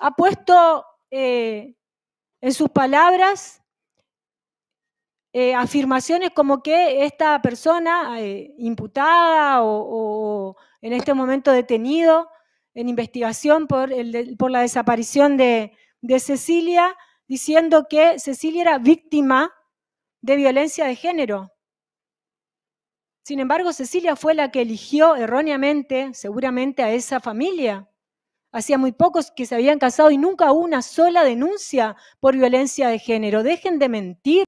ha puesto eh, en sus palabras eh, afirmaciones como que esta persona eh, imputada o, en este momento detenido en investigación por, la desaparición de, Cecilia, diciendo que Cecilia era víctima de violencia de género. Sin embargo, Cecilia fue la que eligió erróneamente, seguramente, a esa familia Hacía muy pocos que se habían casado y nunca hubo una sola denuncia por violencia de género. Dejen de mentir.